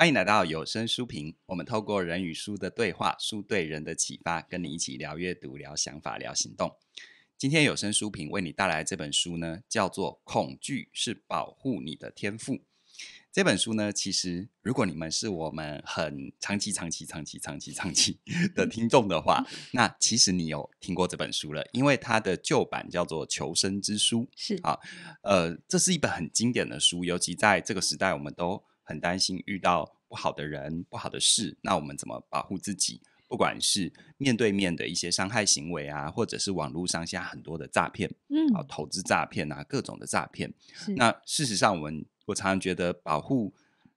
欢迎来到有声书评。我们透过人与书的对话，书对人的启发，跟你一起聊阅读、聊想法、聊行动。今天有声书评为你带来这本书呢，叫做《恐惧是保护你的天赋》。这本书呢，其实如果你们是我们很长期、长期、长期、长期、长期的听众的话，那其实你有听过这本书了，因为它的旧版叫做《求生之书》。是啊，呃，这是一本很经典的书，尤其在这个时代，我们都。很担心遇到不好的人、不好的事，那我们怎么保护自己？不管是面对面的一些伤害行为啊，或者是网络上下很多的诈骗，嗯，啊，投资诈骗啊，各种的诈骗。那事实上，我们我常常觉得，保护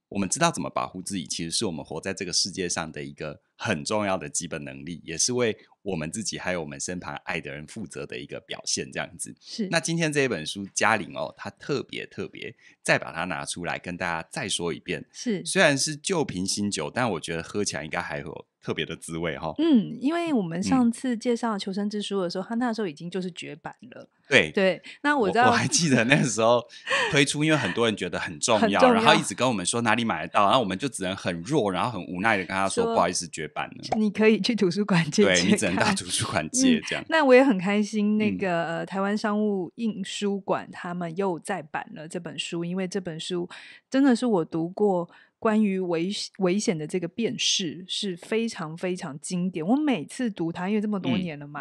我们知道怎么保护自己，其实是我们活在这个世界上的一个。很重要的基本能力，也是为我们自己还有我们身旁爱的人负责的一个表现。这样子是。那今天这一本书《嘉玲》哦，她特别特别，再把它拿出来跟大家再说一遍。是，虽然是旧瓶新酒，但我觉得喝起来应该还有。特别的滋味哈，嗯，因为我们上次介绍《求生之书》的时候，它那时候已经就是绝版了。对对，那我我还记得那时候推出，因为很多人觉得很重要，然后一直跟我们说哪里买得到，然后我们就只能很弱，然后很无奈的跟他说不好意思绝版了。你可以去图书馆借，对，只能到图书馆借这样。那我也很开心，那个台湾商务印书馆他们又再版了这本书，因为这本书真的是我读过。关于危危险的这个辨识是非常非常经典，我每次读它，因为这么多年了嘛，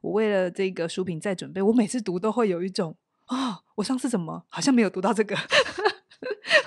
我为了这个书评在准备，我每次读都会有一种啊，我上次怎么好像没有读到这个。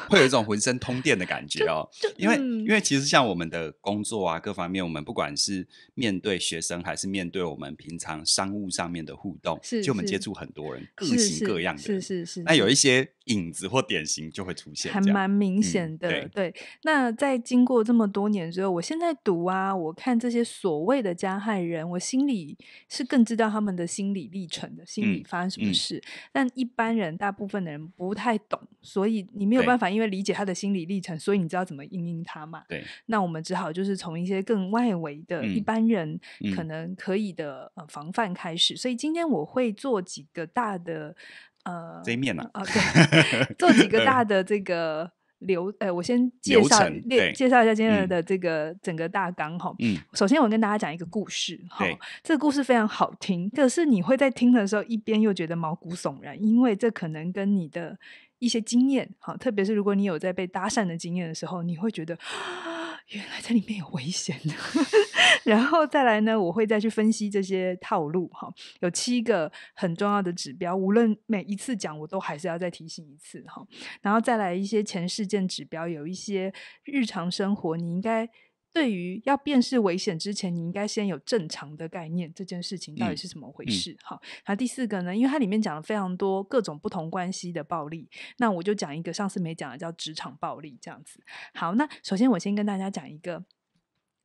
会有一种浑身通电的感觉哦，因为因为其实像我们的工作啊，各方面，我们不管是面对学生，还是面对我们平常商务上面的互动，是，我们接触很多人，各型各样的，是是是。那有一些影子或典型就会出现，还蛮明显的。对，那在经过这么多年之后，我现在读啊，我看这些所谓的加害人，我心里是更知道他们的心理历程的，心里发生什么事，但一般人大部分的人不太懂，所以你没有办法。办法，因为理解他的心理历程，所以你知道怎么应应他嘛？对，那我们只好就是从一些更外围的、一般人可能可以的呃防范开始。所以今天我会做几个大的呃这一面呢啊，对，做几 个大的这个流。呃，我先介绍列介绍一下今天的这个整个大纲哈。嗯，首先我跟大家讲一个故事哈，这个故事非常好听，可是你会在听的时候一边又觉得毛骨悚然，因为这可能跟你的。一些经验，好，特别是如果你有在被搭讪的经验的时候，你会觉得原来这里面有危险的。然后再来呢，我会再去分析这些套路，哈，有七个很重要的指标，无论每一次讲，我都还是要再提醒一次，哈。然后再来一些前事件指标，有一些日常生活，你应该。对于要辨识危险之前，你应该先有正常的概念，这件事情到底是怎么回事？好，然后第四个呢，因为它里面讲了非常多各种不同关系的暴力，那我就讲一个上次没讲的，叫职场暴力这样子。好，那首先我先跟大家讲一个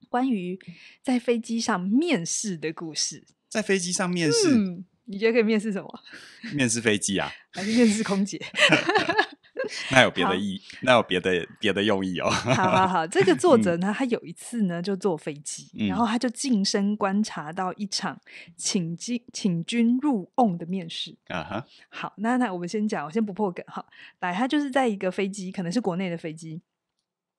关于在飞机上面试的故事。在飞机上面试，你觉得可以面试什么？面试飞机啊？还是面试空姐？那有别的意，那有别的别的用意哦。好好好，这个作者呢，他有一次呢就坐飞机，然后他就近身观察到一场请进请君入瓮的面试。啊哈，好，那那我们先讲，我先不破梗哈。来，他就是在一个飞机，可能是国内的飞机。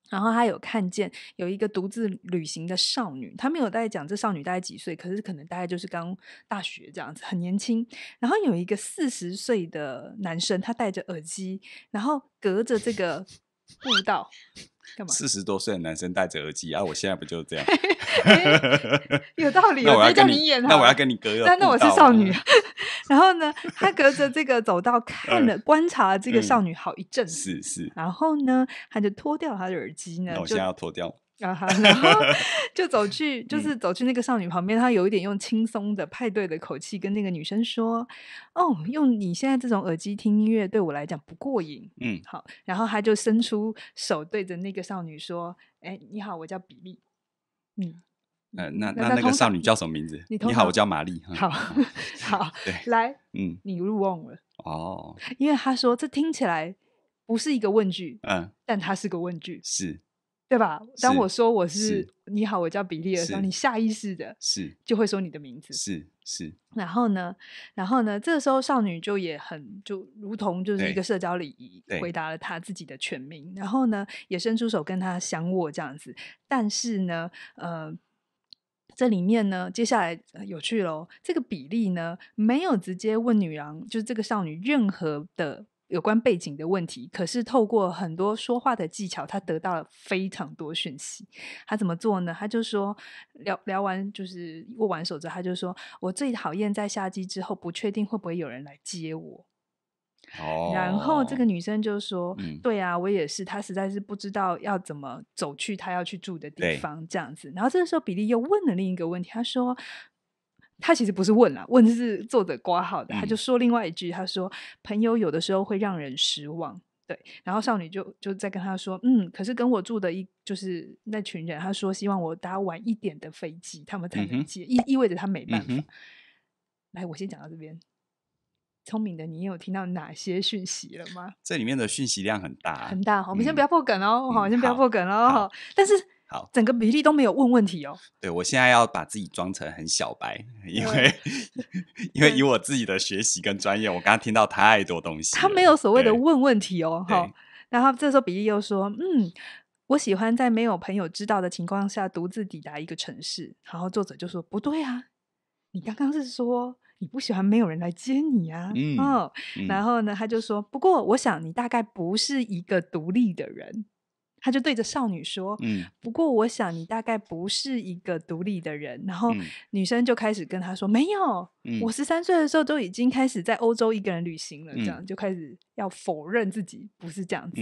然后他有看见有一个独自旅行的少女，他没有在讲这少女大概几岁，可是可能大概就是刚大学这样子，很年轻。然后有一个四十岁的男生，他戴着耳机，然后隔着这个步道四十多岁的男生戴着耳机啊！我现在不就是这样？有道理，我我要叫你演，那我要跟你隔。但那我是少女。然后呢，他隔着这个走道 看了观察这个少女好一阵，是是。然后呢，他就脱掉他的耳机呢，我现在要脱掉。然后 就走去，就是走去那个少女旁边，他有一点用轻松的派对的口气跟那个女生说：“哦，用你现在这种耳机听音乐，对我来讲不过瘾。”嗯，好。然后他就伸出手对着那个少女说：“哎，你好，我叫比利。”嗯。那那那个少女叫什么名字？你你好，我叫玛丽。好，好，对，来，嗯，你入瓮了哦，因为他说这听起来不是一个问句，嗯，但它是个问句，是，对吧？当我说我是你好，我叫比利的时候，你下意识的是就会说你的名字，是是。然后呢，然后呢，这个时候少女就也很就如同就是一个社交礼仪，回答了她自己的全名，然后呢也伸出手跟他相握这样子，但是呢，呃。这里面呢，接下来有趣喽。这个比例呢，没有直接问女郎，就是这个少女任何的有关背景的问题。可是透过很多说话的技巧，她得到了非常多讯息。她怎么做呢？她就说，聊聊完就是握完手之后，她就说：“我最讨厌在下机之后，不确定会不会有人来接我。”然后这个女生就说：“对啊，我也是。她实在是不知道要怎么走去她要去住的地方，这样子。然后这个时候，比利又问了另一个问题。他说：他其实不是问了，问是作者挂号的。他就说另外一句：他说朋友有的时候会让人失望。对。然后少女就就在跟他说：嗯，可是跟我住的一就是那群人，他说希望我搭晚一点的飞机，他们才能接，意意味着他没办法。来，我先讲到这边。”聪明的你有听到哪些讯息了吗？这里面的讯息量很大，很大。我们先不要破梗哦，好，先不要破梗哦。但是好，整个比利都没有问问题哦。对，我现在要把自己装成很小白，因为 因为以我自己的学习跟专业，我刚刚听到太多东西。他没有所谓的问问题哦，哈。然后这时候比利又说：“嗯，我喜欢在没有朋友知道的情况下独自抵达一个城市。”然后作者就说：“不对啊，你刚刚是说。”你不喜欢没有人来接你啊？嗯，然后呢，他就说：“不过我想你大概不是一个独立的人。”他就对着少女说：“嗯，不过我想你大概不是一个独立的人。”然后女生就开始跟他说：“没有，我十三岁的时候都已经开始在欧洲一个人旅行了。”这样就开始要否认自己不是这样子。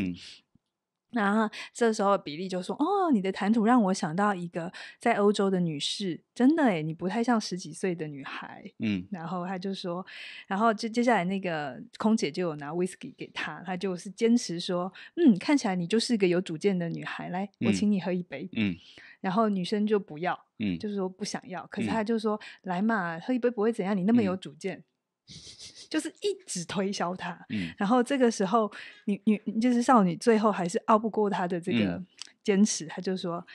然后这时候，比利就说：“哦，你的谈吐让我想到一个在欧洲的女士，真的诶，你不太像十几岁的女孩。”嗯，然后他就说，然后就接下来那个空姐就有拿 whisky 给她，她就是坚持说：“嗯，看起来你就是个有主见的女孩，来，我请你喝一杯。”嗯，然后女生就不要，嗯，就是说不想要，可是他就说：“来嘛，喝一杯不会怎样，你那么有主见。”就是一直推销他，然后这个时候，女女就是少女，最后还是拗不过他的这个坚持，他就说，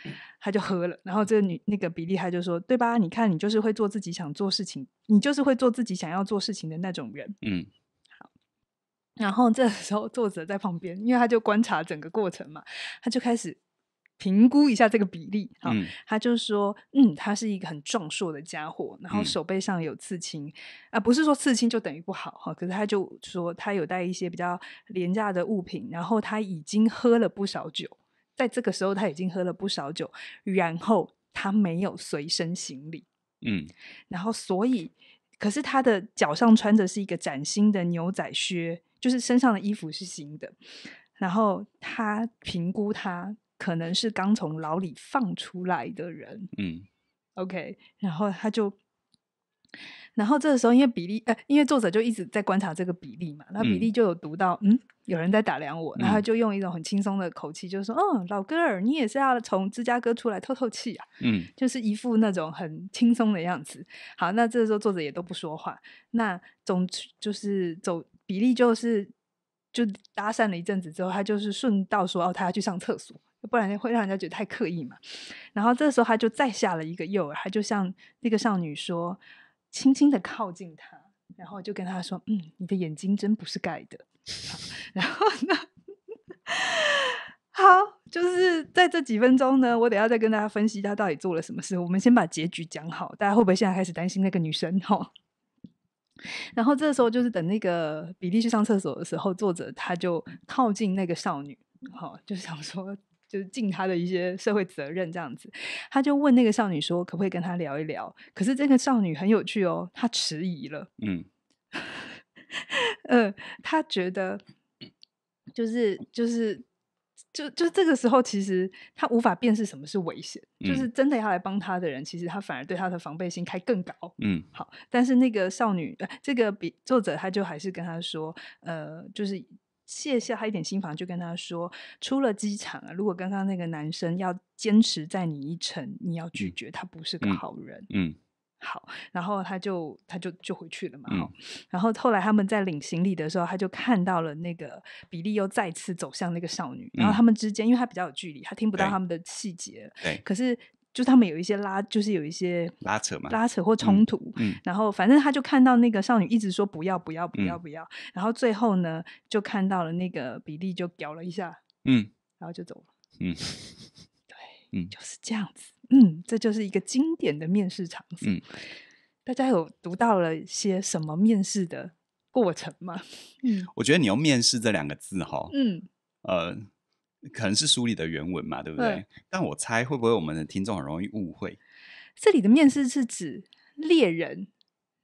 他就喝了。然后这个女那个比利，他就说，对吧？你看，你就是会做自己想做事情，你就是会做自己想要做事情的那种人。嗯，好。然后这时候作者在旁边，因为他就观察整个过程嘛，他就开始。评估一下这个比例嗯，他就说，嗯，他是一个很壮硕的家伙，然后手背上有刺青啊，不是说刺青就等于不好哈，可是他就说他有带一些比较廉价的物品，然后他已经喝了不少酒，在这个时候他已经喝了不少酒，然后他没有随身行李，嗯，然后所以，可是他的脚上穿的是一个崭新的牛仔靴，就是身上的衣服是新的，然后他评估他。可能是刚从牢里放出来的人，嗯，OK，然后他就，然后这个时候，因为比利，呃，因为作者就一直在观察这个比利嘛，那比利就有读到，嗯，有人在打量我，然后就用一种很轻松的口气，就说，嗯，老哥儿，你也是要从芝加哥出来透透气啊，嗯，就是一副那种很轻松的样子。好，那这个时候作者也都不说话，那总就是走，比利就是就搭讪了一阵子之后，他就是顺道说，哦，他要去上厕所。不然会让人家觉得太刻意嘛。然后这时候他就再下了一个诱饵，他就像那个少女说：“轻轻的靠近他，然后就跟他说：‘嗯，你的眼睛真不是盖的。’然后呢，好，就是在这几分钟呢，我等下再跟大家分析他到底做了什么事。我们先把结局讲好，大家会不会现在开始担心那个女生哈？然后这时候就是等那个比利去上厕所的时候，作者他就靠近那个少女，好，就想说。就是尽他的一些社会责任这样子，他就问那个少女说：“可不可以跟他聊一聊？”可是这个少女很有趣哦，她迟疑了。嗯，嗯，她觉得就是就是就就这个时候，其实她无法辨识什么是危险，就是真的要来帮他的人，其实他反而对他的防备心开更高。嗯，好，但是那个少女，这个比作者，他就还是跟他说，呃，就是。卸下他一点心房，就跟他说：“出了机场啊，如果刚刚那个男生要坚持在你一程，你要拒绝，他不是个好人。”嗯。好，然后他就他就就回去了嘛。嗯。然后后来他们在领行李的时候，他就看到了那个比利又再次走向那个少女。嗯。然后他们之间，因为他比较有距离，他听不到他们的细节。对。可是。就他们有一些拉，就是有一些拉扯嘛，拉扯或冲突。嗯，然后反正他就看到那个少女一直说不要不要不要不要，然后最后呢，就看到了那个比利就屌了一下，嗯，然后就走了。嗯，对，嗯，就是这样子。嗯，这就是一个经典的面试场景。嗯，大家有读到了些什么面试的过程吗？嗯，我觉得你用“面试”这两个字哈，嗯，呃。可能是书里的原文嘛，对不对？但我猜会不会我们的听众很容易误会？这里的面试是指猎人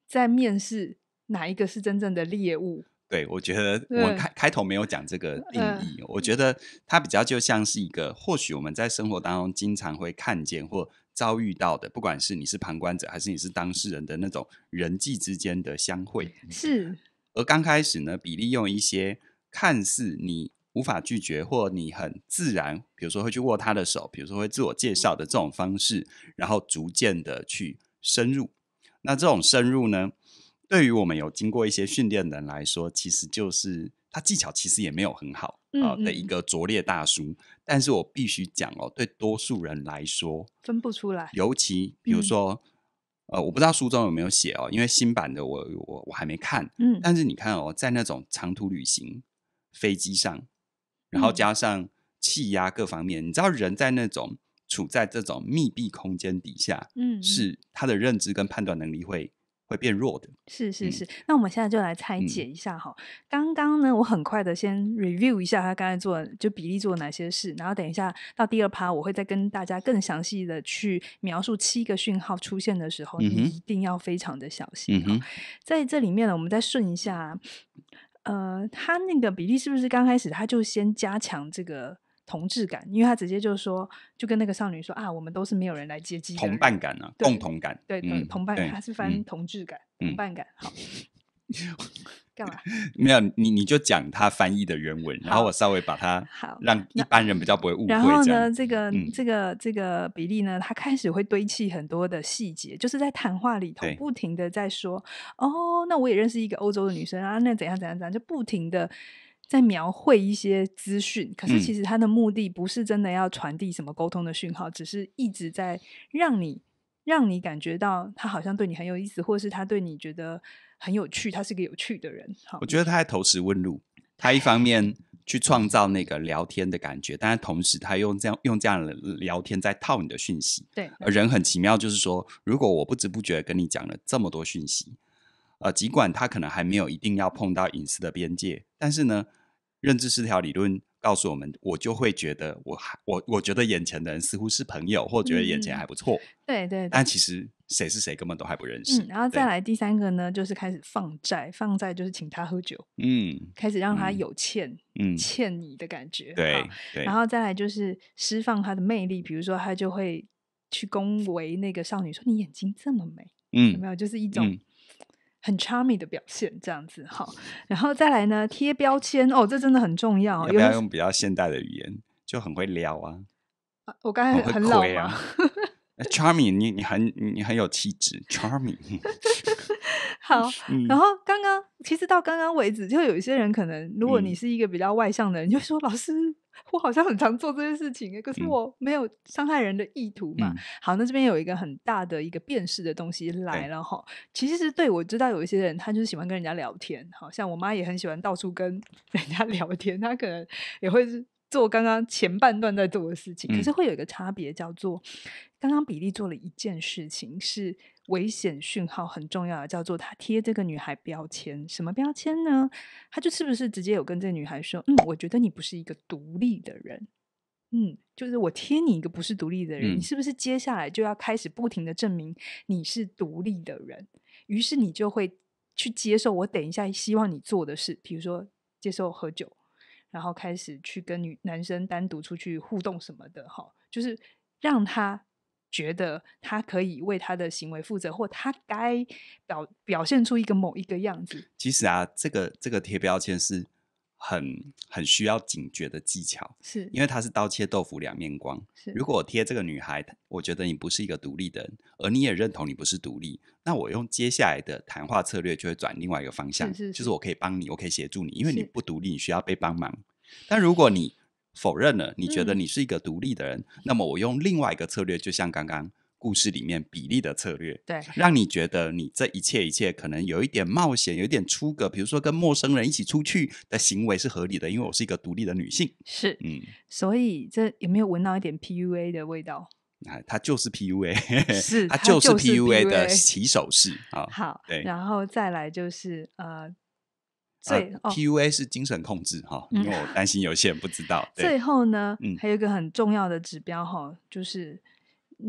在面试哪一个是真正的猎物？对，我觉得我开开头没有讲这个定义，我觉得它比较就像是一个，或许我们在生活当中经常会看见或遭遇到的，不管是你是旁观者还是你是当事人的那种人际之间的相会。是。而刚开始呢，比利用一些看似你。无法拒绝或你很自然，比如说会去握他的手，比如说会自我介绍的这种方式，然后逐渐的去深入。那这种深入呢，对于我们有经过一些训练的人来说，其实就是他技巧其实也没有很好啊的一个拙劣大叔。但是我必须讲哦，对多数人来说分不出来。尤其比如说，呃，我不知道书中有没有写哦，因为新版的我我我还没看。嗯，但是你看哦，在那种长途旅行飞机上。然后加上气压各方面，你知道人在那种处在这种密闭空间底下，嗯，是他的认知跟判断能力会会变弱的。是是是，那我们现在就来拆解一下哈。刚刚呢，我很快的先 review 一下他刚才做就比例做的哪些事，然后等一下到第二趴我会再跟大家更详细的去描述七个讯号出现的时候，你一定要非常的小心。嗯、在这里面呢，我们再顺一下。呃，他那个比例是不是刚开始他就先加强这个同质感？因为他直接就说，就跟那个少女说啊，我们都是没有人来接机，同伴感呢，共同感，对，同伴，他是翻同质感，同伴感，好。干嘛？没有你，你就讲他翻译的原文，然后我稍微把它好让一般人比较不会误会。然后呢，这个这个这个比利呢，他开始会堆砌很多的细节，就是在谈话里头不停的在说哦，那我也认识一个欧洲的女生啊，那怎样怎样怎样，就不停的在描绘一些资讯。可是其实他的目的不是真的要传递什么沟通的讯号，只是一直在让你让你感觉到他好像对你很有意思，或是他对你觉得。很有趣，他是个有趣的人。我觉得他在投石问路，他一方面去创造那个聊天的感觉，但是同时他用这样用这样的聊天在套你的讯息。对，人很奇妙，就是说，如果我不知不觉跟你讲了这么多讯息，呃，尽管他可能还没有一定要碰到隐私的边界，但是呢，认知失调理论。告诉我们，我就会觉得我还我，我觉得眼前的人似乎是朋友，或觉得眼前还不错。对对，但其实谁是谁根本都还不认识。然后再来第三个呢，就是开始放债，放债就是请他喝酒，嗯，开始让他有欠，嗯，欠你的感觉。对，然后再来就是释放他的魅力，比如说他就会去恭维那个少女说：“你眼睛这么美。”嗯，有没有？就是一种。很 charming 的表现，这样子好，然后再来呢贴标签哦，这真的很重要。要用比较现代的语言，就很会撩啊！我刚才很老啊，charming，你你很你很有气质，charming。好，然后刚刚其实到刚刚为止，就有一些人可能，如果你是一个比较外向的人，就说老师，我好像很常做这件事情，可是我没有伤害人的意图嘛。好，那这边有一个很大的一个辨识的东西来了哈。其实对我知道有一些人，他就是喜欢跟人家聊天，好像我妈也很喜欢到处跟 人家聊天，她可能也会做刚刚前半段在做的事情，可是会有一个差别，叫做刚刚比利做了一件事情是。危险讯号很重要的叫做他贴这个女孩标签，什么标签呢？他就是不是直接有跟这个女孩说，嗯，我觉得你不是一个独立的人，嗯，就是我贴你一个不是独立的人，你是不是接下来就要开始不停的证明你是独立的人？于是你就会去接受我等一下希望你做的事，比如说接受喝酒，然后开始去跟女男生单独出去互动什么的，哈，就是让他。觉得他可以为他的行为负责，或他该表表现出一个某一个样子。其实啊，这个这个贴标签是很很需要警觉的技巧，是因为它是刀切豆腐两面光。是，如果贴这个女孩，我觉得你不是一个独立的人，而你也认同你不是独立，那我用接下来的谈话策略就会转另外一个方向，就是我可以帮你，我可以协助你，因为你不独立，你需要被帮忙。但如果你否认了，你觉得你是一个独立的人，那么我用另外一个策略，就像刚刚故事里面比例的策略，对，让你觉得你这一切一切可能有一点冒险，有一点出格，比如说跟陌生人一起出去的行为是合理的，因为我是一个独立的女性，是，嗯，所以这有没有闻到一点 PUA 的味道？啊，它就是 PUA，是，它就是 PUA 的起手式啊，好，对，然后再来就是呃。最 p u a 是精神控制哈，因为我担心有些人不知道。最后呢，还有一个很重要的指标哈，就是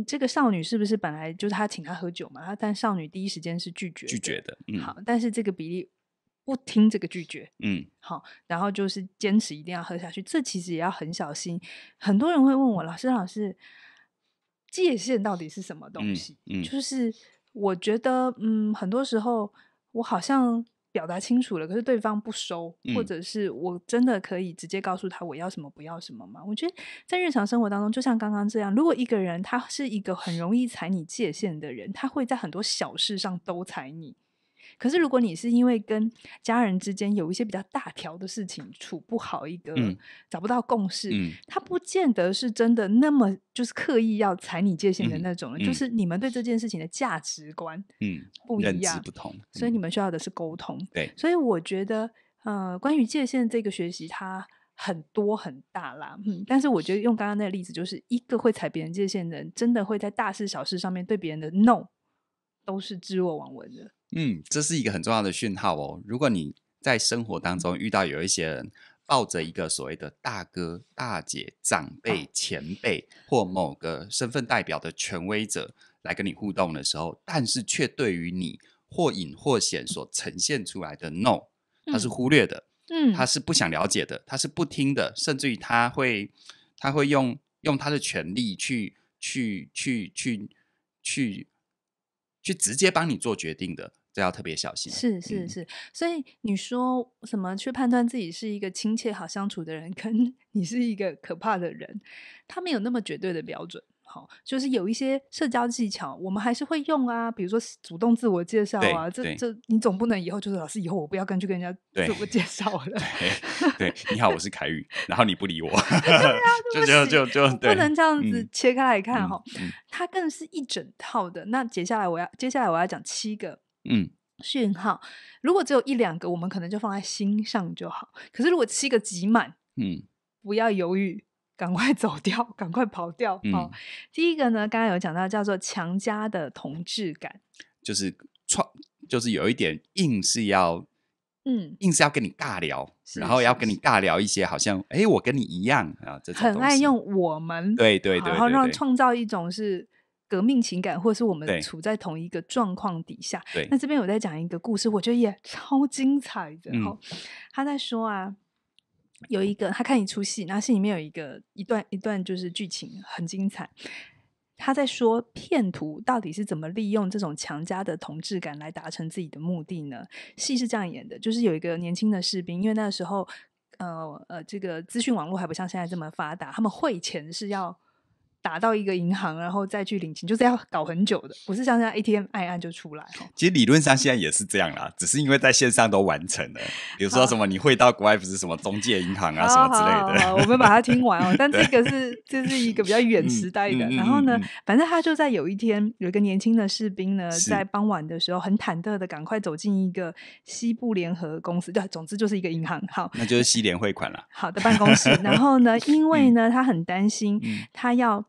这个少女是不是本来就是他请她喝酒嘛？他但少女第一时间是拒绝拒绝的，嗯。好，但是这个比例不听这个拒绝，嗯。好，然后就是坚持一定要喝下去，这其实也要很小心。很多人会问我，老师老师，界限到底是什么东西？嗯，就是我觉得，嗯，很多时候我好像。表达清楚了，可是对方不收，或者是我真的可以直接告诉他我要什么不要什么吗？我觉得在日常生活当中，就像刚刚这样，如果一个人他是一个很容易踩你界限的人，他会在很多小事上都踩你。可是，如果你是因为跟家人之间有一些比较大条的事情处不好，一个找不到共识，他不见得是真的那么就是刻意要踩你界限的那种人，就是你们对这件事情的价值观嗯不一样，所以你们需要的是沟通。对，所以我觉得，呃，关于界限这个学习，它很多很大啦。嗯，但是我觉得用刚刚那个例子，就是一个会踩别人界限的人，真的会在大事小事上面对别人的 no 都是置若罔闻的。嗯，这是一个很重要的讯号哦。如果你在生活当中遇到有一些人抱着一个所谓的大哥、大姐、长辈、前辈或某个身份代表的权威者来跟你互动的时候，但是却对于你或隐或显所呈现出来的 “no”，他是忽略的，嗯，他是不想了解的，他是不听的，甚至于他会，他会用用他的权利去去去去去去直接帮你做决定的。要特别小心，是是是，所以你说什么去判断自己是一个亲切好相处的人，跟你是一个可怕的人，他没有那么绝对的标准。好，就是有一些社交技巧，我们还是会用啊，比如说主动自我介绍啊，这这你总不能以后就是老师，以后我不要跟去跟人家自我介绍了，对，你好，我是凯宇，然后你不理我，对啊，就就就就不能这样子切开来看哈，它更是一整套的。那接下来我要接下来我要讲七个。嗯，讯号。如果只有一两个，我们可能就放在心上就好。可是如果七个挤满，嗯，不要犹豫，赶快走掉，赶快跑掉。好，第一个呢，刚刚有讲到叫做强加的同质感，就是创，就是有一点硬是要，嗯，硬是要跟你尬聊，然后要跟你尬聊一些，好像哎，我跟你一样啊，这种很爱用我们，对对对，然后让创造一种是。革命情感，或者是我们处在同一个状况底下。那这边有在讲一个故事，我觉得也超精彩的。他在说啊，有一个他看一出戏，那戏里面有一个一段一段，就是剧情很精彩。他在说，骗徒到底是怎么利用这种强加的同质感来达成自己的目的呢？戏是这样演的，就是有一个年轻的士兵，因为那时候呃呃，这个资讯网络还不像现在这么发达，他们汇钱是要。打到一个银行，然后再去领钱，就是要搞很久的，不是像现在 ATM 按按就出来。其实理论上现在也是这样啦，只是因为在线上都完成了。比如说什么你会到国外，不是什么中介银行啊什么之类的。我们把它听完哦，但这个是这是一个比较远时代的。然后呢，反正他就在有一天有一个年轻的士兵呢，在傍晚的时候很忐忑的赶快走进一个西部联合公司，对，总之就是一个银行。好，那就是西联汇款了。好的办公室，然后呢，因为呢他很担心，他要。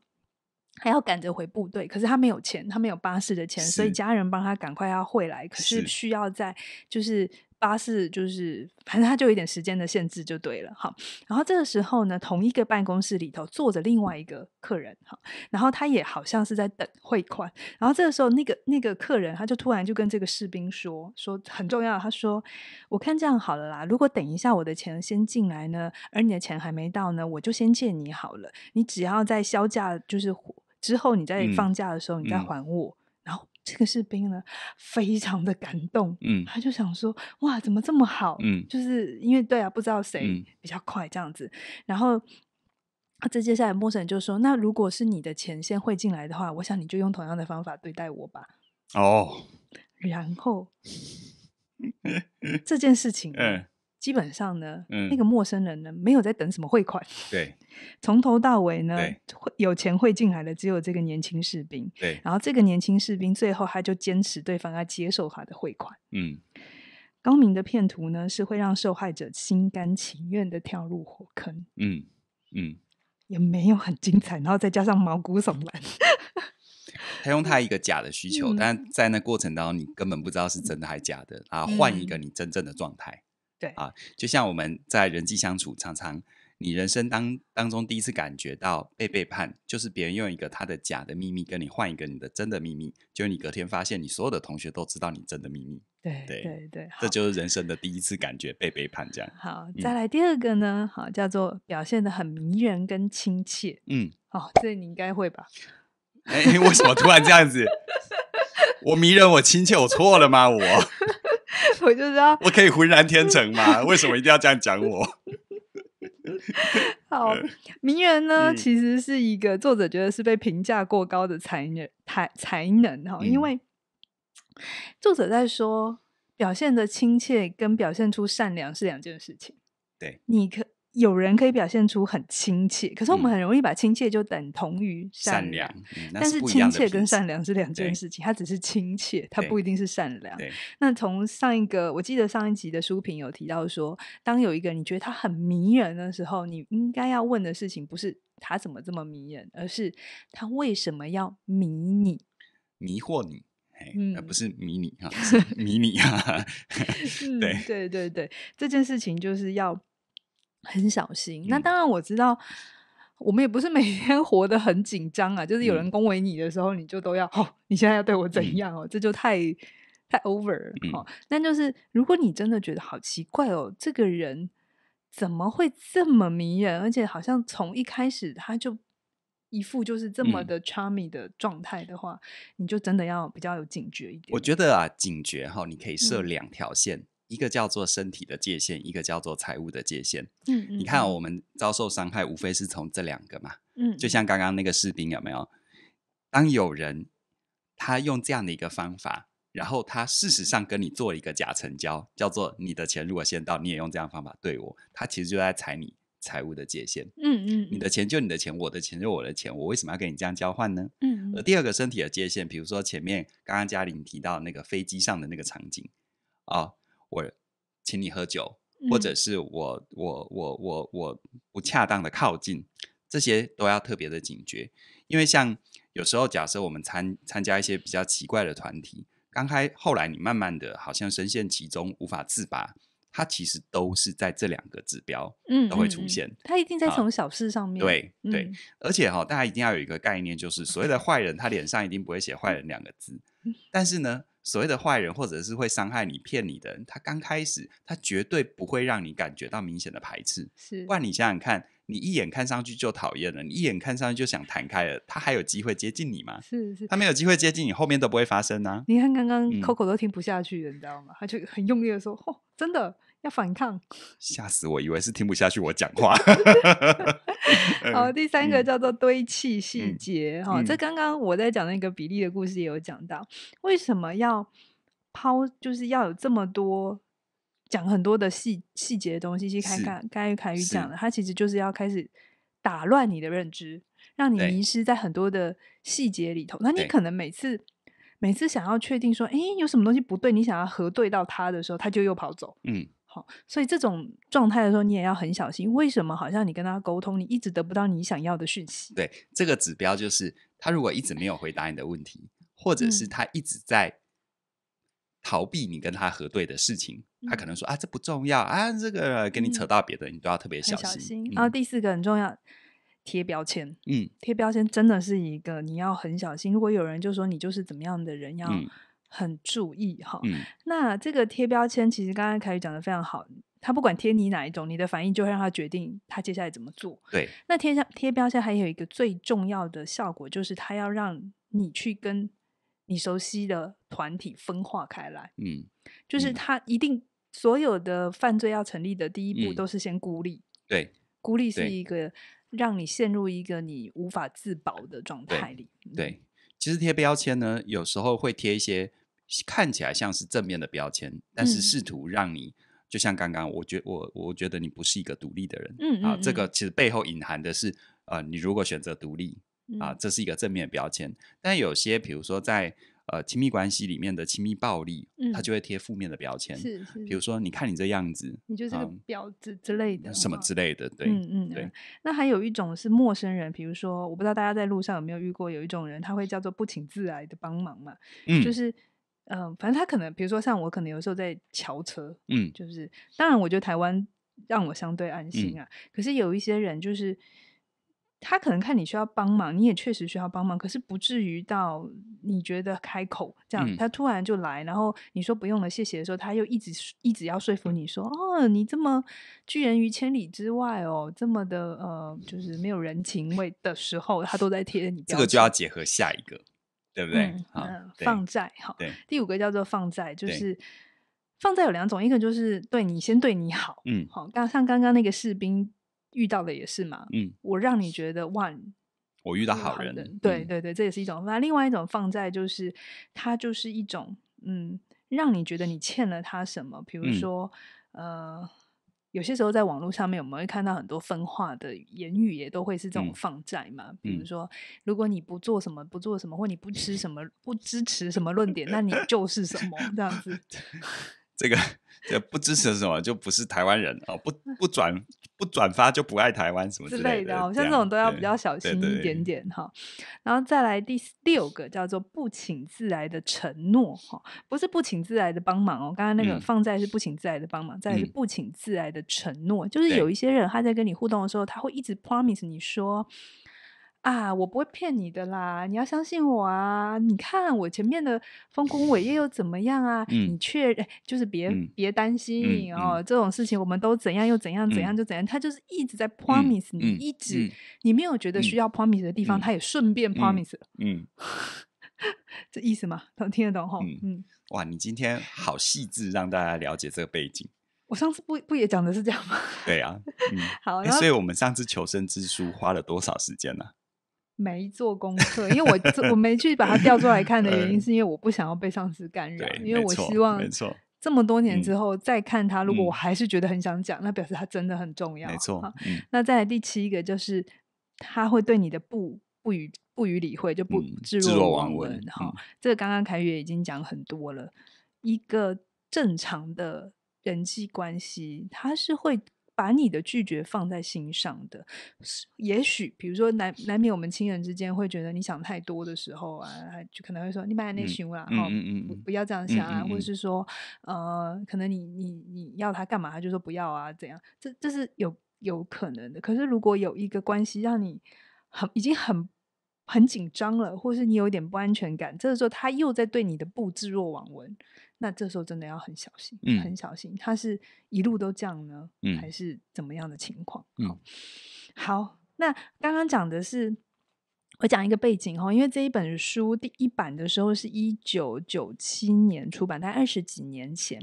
还要赶着回部队，可是他没有钱，他没有巴士的钱，所以家人帮他赶快要汇来，可是需要在就是巴士，就是反正他就有一点时间的限制就对了哈。然后这个时候呢，同一个办公室里头坐着另外一个客人哈，然后他也好像是在等汇款。然后这个时候，那个那个客人他就突然就跟这个士兵说说很重要，他说我看这样好了啦，如果等一下我的钱先进来呢，而你的钱还没到呢，我就先借你好了，你只要在销价就是。之后，你在放假的时候，你再还我。然后这个士兵呢，非常的感动，嗯，他就想说，哇，怎么这么好？嗯，就是因为对啊，不知道谁比较快这样子。然后，这接下来，陌生人就说，那如果是你的钱先汇进来的话，我想你就用同样的方法对待我吧。哦，然后 这件事情，嗯。基本上呢，嗯，那个陌生人呢，没有在等什么汇款，对，从头到尾呢，会有钱汇进来的只有这个年轻士兵，对，然后这个年轻士兵最后他就坚持对方要接受他的汇款，嗯，高明的骗徒呢是会让受害者心甘情愿的跳入火坑，嗯嗯，也没有很精彩，然后再加上毛骨悚然，他用他一个假的需求，但在那过程当中你根本不知道是真的还是假的啊，换一个你真正的状态。对啊，就像我们在人际相处，常常你人生当当中第一次感觉到被背叛，就是别人用一个他的假的秘密跟你换一个你的真的秘密，就是你隔天发现你所有的同学都知道你真的秘密。对对对这就是人生的第一次感觉被背叛，这样。好，再来第二个呢，好叫做表现的很迷人跟亲切。嗯，哦，这你应该会吧？哎，为什么突然这样子？我迷人，我亲切，我错了吗？我？我就知道我可以浑然天成吗？为什么一定要这样讲我？好，名人呢，其实是一个作者觉得是被评价过高的才才才能哈，因为作者在说表现的亲切跟表现出善良是两件事情。对，你可。有人可以表现出很亲切，可是我们很容易把亲切就等同于善良。但是亲切跟善良是两件事情，它只是亲切，它不一定是善良。那从上一个，我记得上一集的书评有提到说，当有一个你觉得他很迷人的时候，你应该要问的事情不是他怎么这么迷人，而是他为什么要迷你、迷惑你，而不是迷你啊、迷你啊。对对对对，这件事情就是要。很小心。那当然，我知道，我们也不是每天活得很紧张啊。就是有人恭维你的时候，你就都要哦，你现在要对我怎样哦？这就太太 over 哦，哈。就是如果你真的觉得好奇怪哦，这个人怎么会这么迷人，而且好像从一开始他就一副就是这么的 charming 的状态的话，你就真的要比较有警觉一点。我觉得啊，警觉哈，你可以设两条线。一个叫做身体的界限，一个叫做财务的界限。嗯你看我们遭受伤害，无非是从这两个嘛。嗯，就像刚刚那个士兵有没有？当有人他用这样的一个方法，然后他事实上跟你做一个假成交，叫做你的钱如果先到，你也用这样方法对我，他其实就在踩你财务的界限。嗯嗯，你的钱就你的钱，我的钱就我的钱，我为什么要跟你这样交换呢？嗯，而第二个身体的界限，比如说前面刚刚嘉玲提到那个飞机上的那个场景，啊。我请你喝酒，或者是我我我我我不恰当的靠近，这些都要特别的警觉。因为像有时候，假设我们参参加一些比较奇怪的团体，刚开后来你慢慢的好像深陷其中无法自拔，它其实都是在这两个指标，嗯，都会出现。它一定在从小事上面，对对。而且哈，大家一定要有一个概念，就是所谓的坏人，他脸上一定不会写“坏人”两个字，但是呢。所谓的坏人，或者是会伤害你、骗你的，人，他刚开始他绝对不会让你感觉到明显的排斥。是，然你想想看，你一眼看上去就讨厌了，你一眼看上去就想弹开了，他还有机会接近你吗？是是，他没有机会接近你，后面都不会发生啊。你看刚刚 Coco 都听不下去了，你知道吗？他就很用力的说：“吼，真的。”要反抗，吓死我！以为是听不下去我讲话。好，第三个叫做堆砌细节哈。这刚刚我在讲那个比例的故事，也有讲到，为什么要抛，就是要有这么多讲很多的细细节东西去看看。刚才凯宇讲的，他其实就是要开始打乱你的认知，让你迷失在很多的细节里头。那你可能每次每次想要确定说，哎，有什么东西不对，你想要核对到它的时候，它就又跑走。嗯。好，所以这种状态的时候，你也要很小心。为什么？好像你跟他沟通，你一直得不到你想要的讯息。对，这个指标就是他如果一直没有回答你的问题，或者是他一直在逃避你跟他核对的事情，他可能说啊，这不重要啊，这个跟你扯到别的，你都要特别小心。然后第四个很重要，贴标签。嗯，贴标签真的是一个你要很小心。如果有人就说你就是怎么样的人，要。很注意哈，那这个贴标签其实刚刚凯宇讲的非常好，他不管贴你哪一种，你的反应就会让他决定他接下来怎么做。对，那贴上贴标签还有一个最重要的效果，就是他要让你去跟你熟悉的团体分化开来。嗯，就是他一定所有的犯罪要成立的第一步，都是先孤立。对，孤立是一个让你陷入一个你无法自保的状态里。对，其实贴标签呢，有时候会贴一些。看起来像是正面的标签，但是试图让你就像刚刚，我觉我我觉得你不是一个独立的人，嗯啊，这个其实背后隐含的是，呃，你如果选择独立，啊，这是一个正面的标签，但有些比如说在呃亲密关系里面的亲密暴力，嗯，他就会贴负面的标签，是是，比如说你看你这样子，你就是个婊子之类的，什么之类的，对，嗯嗯，对。那还有一种是陌生人，比如说我不知道大家在路上有没有遇过，有一种人他会叫做不请自来的帮忙嘛，嗯，就是。嗯，反正他可能，比如说像我，可能有时候在桥车，嗯，就是当然，我觉得台湾让我相对安心啊。可是有一些人，就是他可能看你需要帮忙，你也确实需要帮忙，可是不至于到你觉得开口这样，他突然就来，然后你说不用了，谢谢的时候，他又一直一直要说服你说，哦，你这么拒人于千里之外哦，这么的呃，就是没有人情味的时候，他都在贴你。这个就要结合下一个。对不对？嗯，放债对，第五个叫做放债，就是放债有两种，一个就是对你先对你好，嗯，好，像像刚刚那个士兵遇到的也是嘛，嗯，我让你觉得哇，我遇到好人，对对对，这也是一种。那另外一种放债就是，它就是一种，嗯，让你觉得你欠了他什么，比如说，呃。有些时候在网络上面，我们会看到很多分化的言语，也都会是这种放债嘛。比如说，如果你不做什么，不做什么，或你不吃 什么，不支持什么论点，那你就是什么这样子。这个不支持什么，就不是台湾人哦，不不转不转发就不爱台湾什么之类的，像这种都要比较小心一点点哈。然后再来第六个叫做不请自来的承诺哈，不是不请自来的帮忙哦，刚刚那个放在是不请自来的帮忙，在是不请自来的承诺，就是有一些人他在跟你互动的时候，他会一直 promise 你说。啊，我不会骗你的啦，你要相信我啊！你看我前面的丰功伟业又怎么样啊？你确认就是别别担心哦，这种事情我们都怎样又怎样怎样就怎样，他就是一直在 promise 你，一直你没有觉得需要 promise 的地方，他也顺便 promise。嗯，这意思吗？能 听得懂哈？嗯。哇，你今天好细致，让大家了解这个背景。我上次不不也讲的是这样吗？对啊，嗯。好，所以我们上次求生之书花了多少时间呢？没做功课，因为我我没去把它调出来看的原因，是因为我不想要被上司感染，因为我希望，错，这么多年之后再看他，如果我还是觉得很想讲，那表示他真的很重要，没错。那再第七个就是，他会对你的不不予不予理会，就不置若罔闻。哈，这个刚刚凯悦已经讲很多了，一个正常的人际关系，他是会。把你的拒绝放在心上的，也许比如说难难免我们亲人之间会觉得你想太多的时候啊，就可能会说你太那向了，哈，不不要这样想啊，或者是说呃，可能你你你要他干嘛，他就说不要啊，怎样？这这是有有可能的。可是如果有一个关系让你很已经很很紧张了，或是你有点不安全感，这个时候他又在对你的不置若罔闻。那这时候真的要很小心，很小心。它是一路都降呢，还是怎么样的情况？好，好。那刚刚讲的是。我讲一个背景哈，因为这一本书第一版的时候是一九九七年出版，大概二十几年前。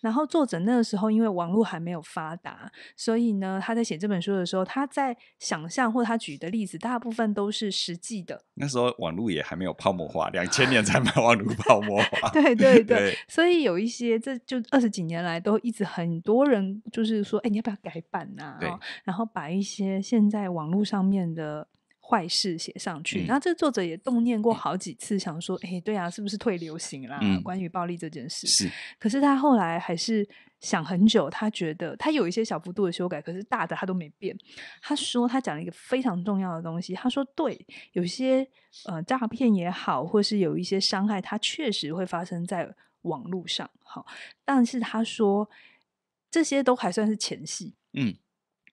然后作者那个时候因为网络还没有发达，所以呢，他在写这本书的时候，他在想象或他举的例子大部分都是实际的。那时候网络也还没有泡沫化，两千年才买网络泡沫化。对对对，所以有一些这就二十几年来都一直很多人就是说，哎，你要不要改版啊？然后把一些现在网络上面的。坏事写上去，那这作者也动念过好几次，想说，哎，对啊，是不是退流行啦？关于暴力这件事，是。可是他后来还是想很久，他觉得他有一些小幅度的修改，可是大的他都没变。他说他讲了一个非常重要的东西，他说，对，有些呃诈骗也好，或是有一些伤害，它确实会发生在网络上，好，但是他说这些都还算是前戏，嗯。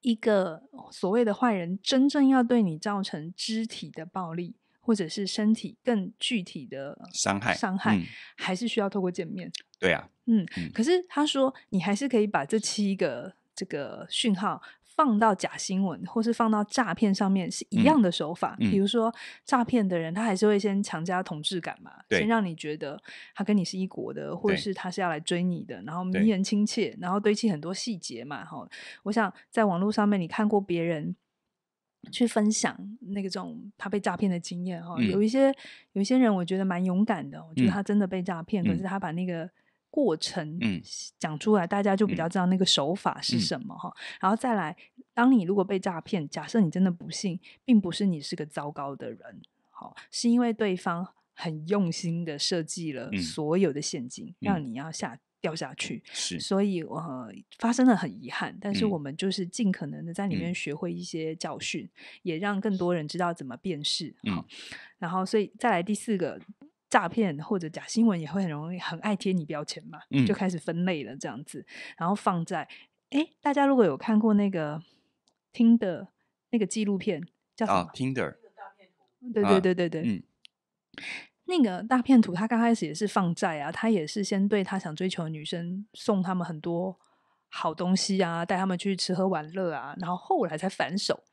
一个所谓的坏人，真正要对你造成肢体的暴力，或者是身体更具体的伤害，伤害，还是需要透过见面。对啊，嗯，可是他说，你还是可以把这七个这个讯号。放到假新闻或是放到诈骗上面是一样的手法。比如说诈骗的人，他还是会先强加统治感嘛，先让你觉得他跟你是一国的，或者是他是要来追你的，然后迷人亲切，然后堆砌很多细节嘛。哈，我想在网络上面，你看过别人去分享那个种他被诈骗的经验哈？有一些有一些人，我觉得蛮勇敢的，我觉得他真的被诈骗，可是他把那个。过程讲出来，大家就比较知道那个手法是什么哈。然后再来，当你如果被诈骗，假设你真的不信，并不是你是个糟糕的人，好，是因为对方很用心的设计了所有的陷阱，让你要下掉下去。是，所以呃发生了很遗憾，但是我们就是尽可能的在里面学会一些教训，也让更多人知道怎么辨识。嗯，然后所以再来第四个。诈骗或者假新闻也会很容易，很爱贴你标签嘛，就开始分类了这样子，然后放在哎，大家如果有看过那个听的那个纪录片叫什么听的、n d 对对对对对，嗯，那个大片图他刚开始也是放债啊，他也是先对他想追求的女生送他们很多好东西啊，带他们去吃喝玩乐啊，然后后来才反手。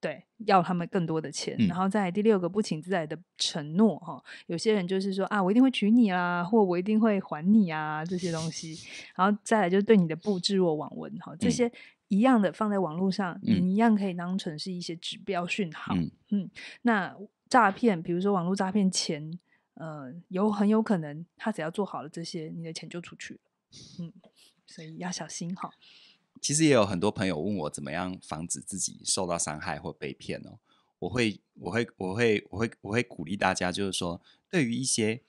对，要他们更多的钱，然后再第六个不请自来的承诺哈，有些人就是说啊，我一定会娶你啦，或我一定会还你啊这些东西，然后再来就是对你的不置若罔闻哈，这些一样的放在网络上，你一样可以当成是一些指标讯号。嗯，那诈骗，比如说网络诈骗钱，呃，有很有可能他只要做好了这些，你的钱就出去了。嗯，所以要小心哈。其实也有很多朋友问我怎么样防止自己受到伤害或被骗哦。我会，我会，我会，我会，我会鼓励大家，就是说，对于一些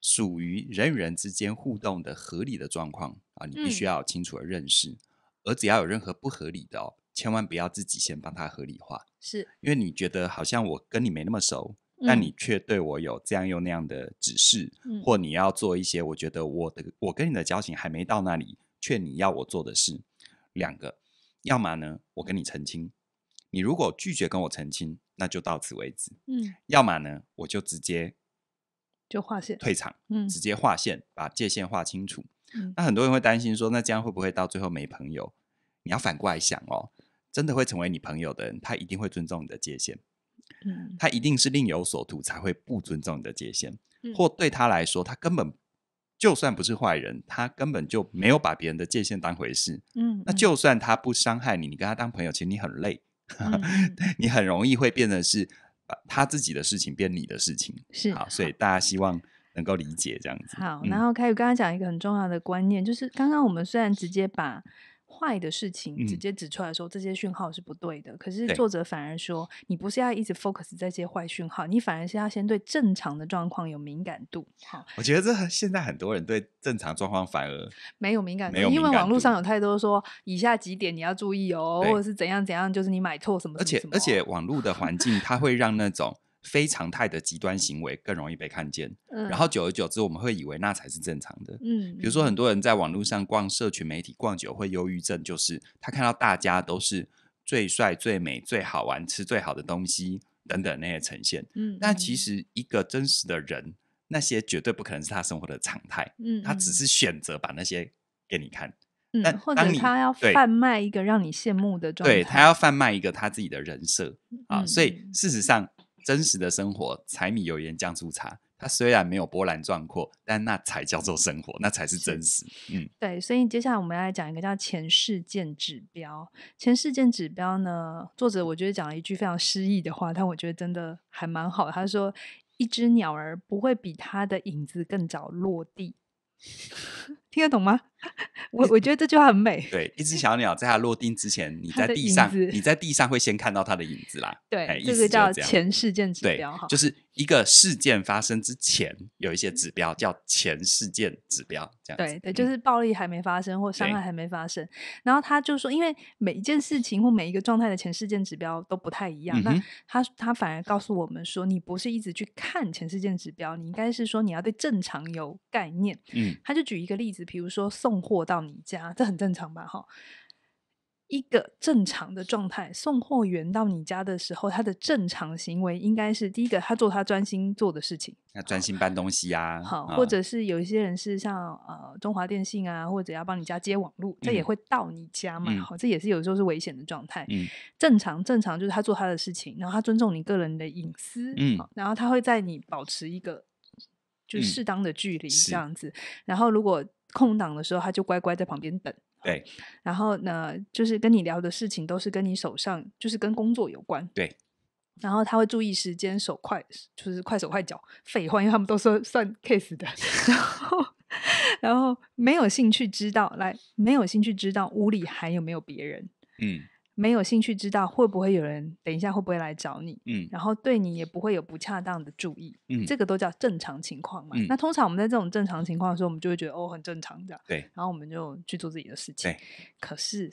属于人与人之间互动的合理的状况啊，你必须要清楚的认识。而只要有任何不合理的哦，千万不要自己先帮他合理化。是，因为你觉得好像我跟你没那么熟，但你却对我有这样又那样的指示，或你要做一些我觉得我的我跟你的交情还没到那里，却你要我做的事。两个，要么呢，我跟你澄清，你如果拒绝跟我澄清，那就到此为止，嗯，要么呢，我就直接就划线退场，嗯，直接划线把界限划清楚，嗯，那很多人会担心说，那这样会不会到最后没朋友？你要反过来想哦，真的会成为你朋友的人，他一定会尊重你的界限，嗯，他一定是另有所图才会不尊重你的界限，或对他来说，他根本。就算不是坏人，他根本就没有把别人的界限当回事。嗯，那就算他不伤害你，你跟他当朋友，其实你很累，你很容易会变得是他自己的事情变你的事情。是好，所以大家希望能够理解这样子。好，然后开宇刚刚讲一个很重要的观念，就是刚刚我们虽然直接把。坏的事情直接指出来说这些讯号是不对的。可是作者反而说，你不是要一直 focus 在这些坏讯号，你反而是要先对正常的状况有敏感度。好，我觉得这现在很多人对正常状况反而没有敏感度，因为网络上有太多说以下几点你要注意哦，或者是怎样怎样，就是你买错什么。而且而且，网络的环境它会让那种。非常态的极端行为更容易被看见，然后久而久之，我们会以为那才是正常的。嗯，比如说很多人在网络上逛社群媒体，逛久会忧郁症，就是他看到大家都是最帅、最美、最好玩、吃最好的东西等等那些呈现。嗯，那其实一个真实的人，那些绝对不可能是他生活的常态。嗯，他只是选择把那些给你看。嗯，或者他要贩卖一个让你羡慕的状态。对他要贩卖一个他自己的人设啊，所以事实上。真实的生活，柴米油盐酱醋茶。它虽然没有波澜壮阔，但那才叫做生活，那才是真实。嗯，对。所以接下来我们要来讲一个叫前事件指标。前事件指标呢，作者我觉得讲了一句非常诗意的话，但我觉得真的还蛮好他说：“一只鸟儿不会比它的影子更早落地。” 听得懂吗？我我觉得这句话很美。对，一只小鸟在它落定之前，你在地上，你在地上会先看到它的影子啦。对，这个叫前事件指标，就是一个事件发生之前有一些指标叫前事件指标，这样对对，就是暴力还没发生或伤害还没发生。然后他就说，因为每一件事情或每一个状态的前事件指标都不太一样，那他他反而告诉我们说，你不是一直去看前事件指标，你应该是说你要对正常有概念。嗯，他就举一个例子。比如说送货到你家，这很正常吧？哈，一个正常的状态，送货员到你家的时候，他的正常行为应该是第一个，他做他专心做的事情，那专心搬东西呀。好，或者是有一些人是像呃，中华电信啊，或者要帮你家接网络，这也会到你家嘛？好，这也是有时候是危险的状态。嗯，正常正常就是他做他的事情，然后他尊重你个人的隐私，嗯，然后他会在你保持一个就适当的距离这样子，然后如果。空档的时候，他就乖乖在旁边等。对，然后呢，就是跟你聊的事情都是跟你手上，就是跟工作有关。对，然后他会注意时间，手快就是快手快脚，废话，因为他们都说算 case 的。然后，然后没有兴趣知道来，没有兴趣知道屋里还有没有别人。嗯。没有兴趣知道会不会有人等一下会不会来找你，嗯，然后对你也不会有不恰当的注意，嗯，这个都叫正常情况嘛。那通常我们在这种正常情况的时候，我们就会觉得哦，很正常这样，对，然后我们就去做自己的事情。可是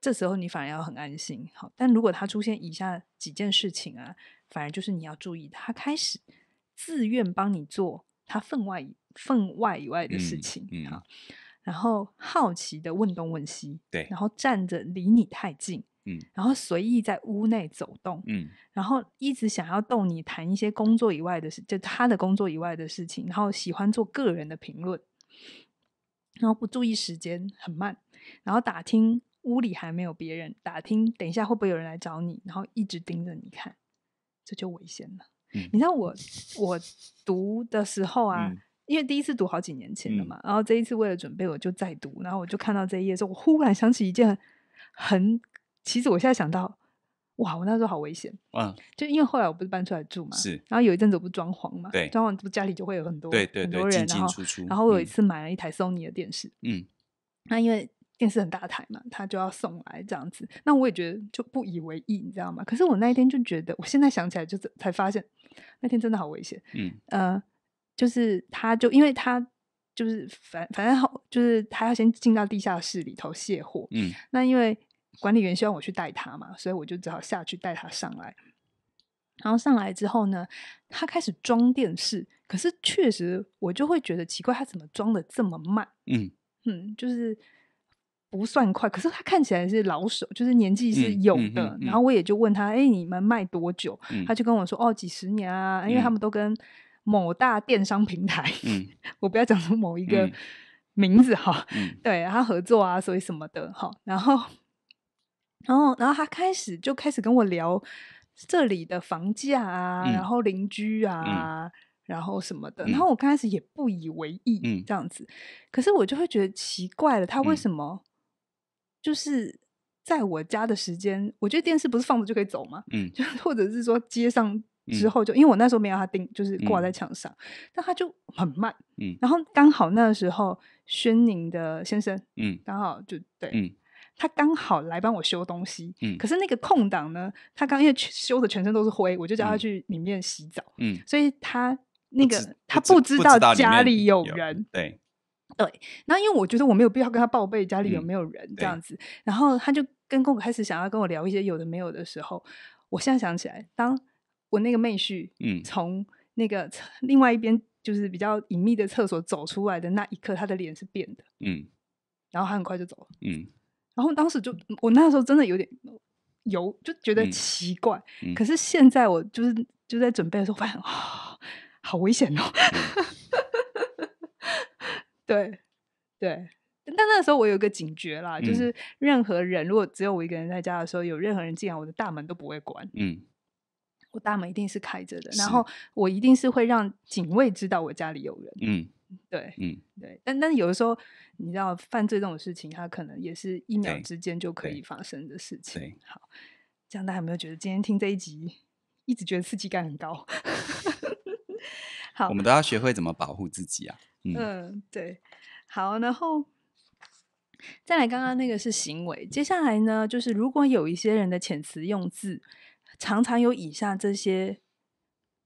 这时候你反而要很安心，好，但如果他出现以下几件事情啊，反而就是你要注意，他开始自愿帮你做他分外分外以外的事情，嗯，然后好奇的问东问西，对，然后站着离你太近。嗯，然后随意在屋内走动，嗯，然后一直想要逗你谈一些工作以外的事，就他的工作以外的事情，然后喜欢做个人的评论，然后不注意时间，很慢，然后打听屋里还没有别人，打听等一下会不会有人来找你，然后一直盯着你看，这就危险了。嗯，你知道我我读的时候啊，因为第一次读好几年前了嘛，然后这一次为了准备我就再读，然后我就看到这一页的时候，我忽然想起一件很。其实我现在想到，哇！我那时候好危险，嗯，就因为后来我不是搬出来住嘛，是，然后有一阵子我不装潢嘛，对，装潢不家里就会有很多对对对人进出出，然后我有一次买了一台 Sony 的电视，嗯，那因为电视很大台嘛，他就要送来这样子，那我也觉得就不以为意，你知道吗？可是我那一天就觉得，我现在想起来就才发现，那天真的好危险，嗯，呃，就是他就因为他就是反反正好，就是他要先进到地下室里头卸货，嗯，那因为。管理员希望我去带他嘛，所以我就只好下去带他上来。然后上来之后呢，他开始装电视，可是确实我就会觉得奇怪，他怎么装的这么慢？嗯嗯，就是不算快，可是他看起来是老手，就是年纪是有的。然后我也就问他：“哎，你们卖多久？”他就跟我说：“哦，几十年啊，因为他们都跟某大电商平台，我不要讲出某一个名字哈，对他合作啊，所以什么的哈。”然后。然后，然后他开始就开始跟我聊这里的房价啊，然后邻居啊，然后什么的。然后我刚开始也不以为意，嗯，这样子。可是我就会觉得奇怪了，他为什么就是在我家的时间，我觉得电视不是放着就可以走吗？嗯，就或者是说接上之后就，因为我那时候没有他钉，就是挂在墙上，但他就很慢。嗯，然后刚好那个时候，宣宁的先生，嗯，刚好就对，嗯。他刚好来帮我修东西，嗯，可是那个空档呢，他刚因为修的全身都是灰，我就叫他去里面洗澡，嗯，所以他那个他不知道家里有人，对对，然因为我觉得我没有必要跟他报备家里有没有人这样子，然后他就跟开始想要跟我聊一些有的没有的时候，我现在想起来，当我那个妹婿，嗯，从那个另外一边就是比较隐秘的厕所走出来的那一刻，他的脸是变的，嗯，然后他很快就走了，嗯。然后当时就我那时候真的有点有就觉得奇怪，可是现在我就是就在准备的时候发现，好危险哦！对对，但那时候我有一个警觉啦，就是任何人如果只有我一个人在家的时候，有任何人进来，我的大门都不会关。嗯，我大门一定是开着的，然后我一定是会让警卫知道我家里有人。嗯。对，嗯，对，但但是有的时候，你知道犯罪这种事情，它可能也是一秒之间就可以发生的事情。好，这样大家有没有觉得今天听这一集，一直觉得刺激感很高？好，我们都要学会怎么保护自己啊。嗯，对，好，然后再来，刚刚那个是行为，接下来呢，就是如果有一些人的遣词用字，常常有以下这些